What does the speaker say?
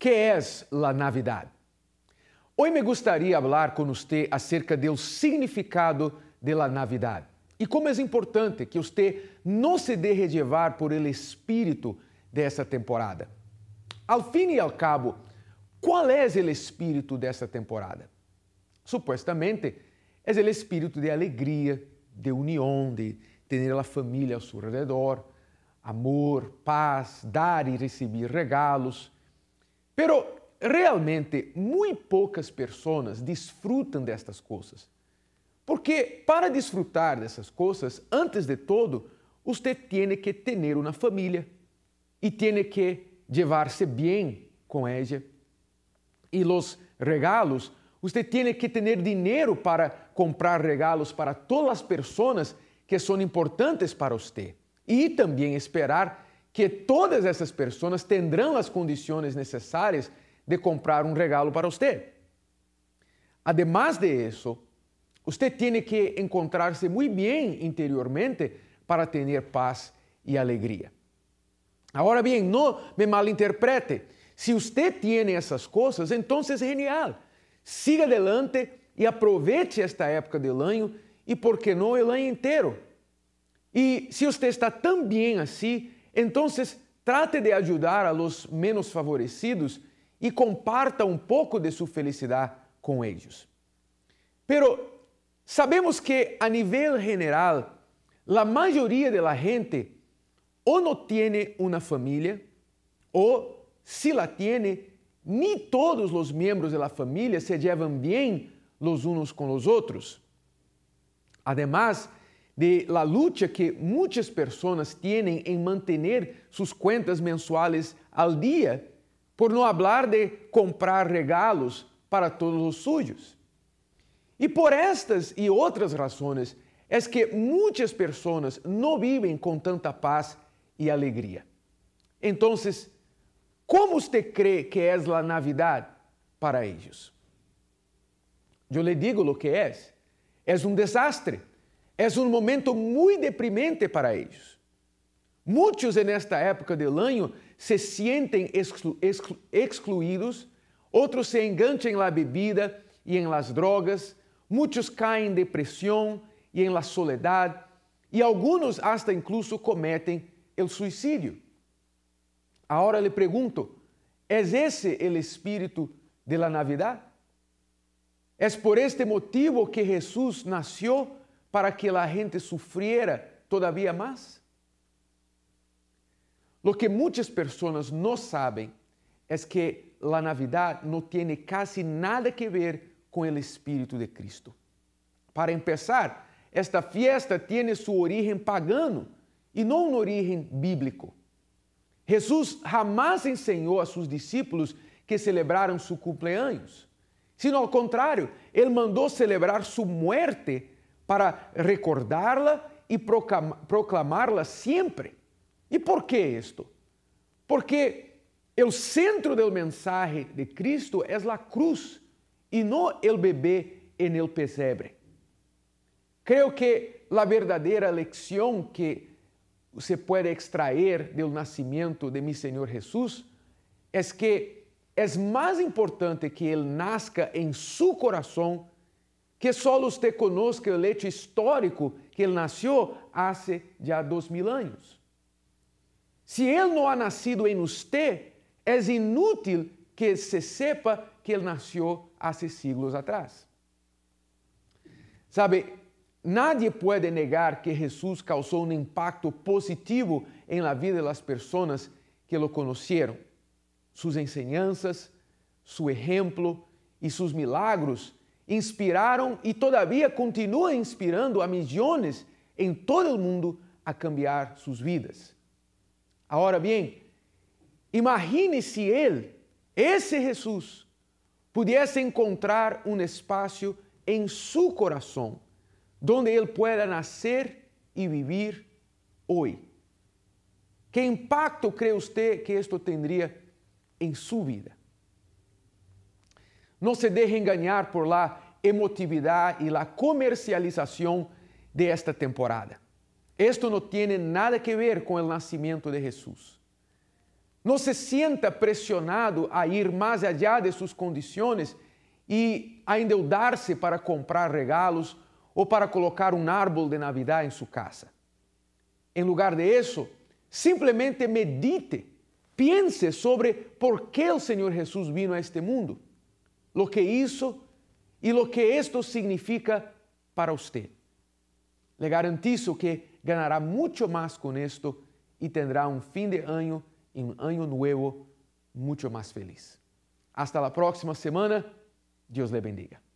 que é a Navidade? Hoy me de falar com você acerca do significado de Navidade e como é importante que você não se deixe levar por ele espírito dessa temporada. Ao fim e ao cabo, qual é o espírito dessa temporada? Supostamente, é o espírito de alegria, de união, de ter a família ao seu redor, amor, paz, dar e receber regalos, Pero realmente muito poucas pessoas desfrutam destas coisas. Porque para desfrutar dessas coisas, antes de todo, você tem que ter uma família e tem que levar-se bem com ela. E os regalos, você tem que ter dinheiro para comprar regalos para todas as pessoas que são importantes para você. E também esperar que todas essas pessoas terão as condições necessárias de comprar um regalo para você. Además de isso, você tem que encontrar-se muito bem interiormente para ter paz e alegria. Agora bem, não me malinterprete. Se você tem essas coisas, então é genial. Siga adelante e aproveite esta época do ano e, por que não, o ano inteiro. E se você está tão bem assim, então, trate de ajudar a los menos favorecidos e comparta um pouco de sua felicidade com eles. Pero sabemos que a nível general, a maioria de la gente ou não tem uma família ou, se la tiene, nem todos os membros de la se llevan bem los unos com los outros. Además, de la lucha que muchas personas tienen en mantener sus cuentas mensuales al día, por no hablar de comprar regalos para todos los suyos. E por estas e outras razões é que muitas pessoas não vivem com tanta paz e alegria. Então, como você crê que és a Navidade para eles? Eu lhe digo o que é: é um desastre é um momento muito deprimente para eles. Muitos nesta esta época de año se sentem exclu exclu se enganchan na bebida e em las drogas, muitos caem depressão e y en la soledad, y algunos hasta incluso cometem el suicídio. Ahora le pregunto, ¿es esse o espírito de la Navidad? ¿Es por este motivo que Jesús nació para que la gente sufriera todavía más? Lo que muchas personas no saben es que la Navidad no tiene casi nada que ver con el Espíritu de Cristo. Para empezar, esta fiesta tiene su origen pagano y no un origen bíblico. Jesús jamás enseñó a sus discípulos que celebraram seu cumpleaños, sino ao contrário, ele mandou celebrar sua morte para recordá-la e proclamá-la sempre. E por que isto? Porque o centro do mensagem de Cristo é a cruz e não o bebê en el pesebre. Creio que a verdadeira lição que se pode extrair do nascimento de mi Senhor Jesus é que é mais importante que ele nasca em seu coração que só os te conosco é o leite histórico que ele nasceu há já dois mil anos. Se ele não ha nascido em você, é inútil que se sepa que ele nasceu há séculos atrás. Sabe, nadie pode negar que Jesus causou um impacto positivo em la vida das pessoas que lo conheceram. Suas enseñanças, seu exemplo e seus milagros inspiraram e todavia continua inspirando a milhões em todo o mundo a cambiar suas vidas. Agora bem, imagine se ele, esse Jesus, pudesse encontrar um espaço em seu coração, onde ele pueda nascer e viver hoje. Que impacto cree você que isto teria em sua vida? No se deje engañar por la emotividad y la comercialización de esta temporada. Esto no tiene nada que ver con el nacimiento de Jesús. No se sienta presionado a ir más allá de sus condiciones y a endeudarse para comprar regalos o para colocar un árbol de Navidad en su casa. En lugar de eso, simplemente medite, piense sobre por qué el Señor Jesús vino a este mundo lo que isso e lo que isto significa para você. Le garantizo que ganhará muito mais com isto e terá um fim de ano e um ano novo muito mais feliz. Hasta a próxima semana. Deus lhe bendiga.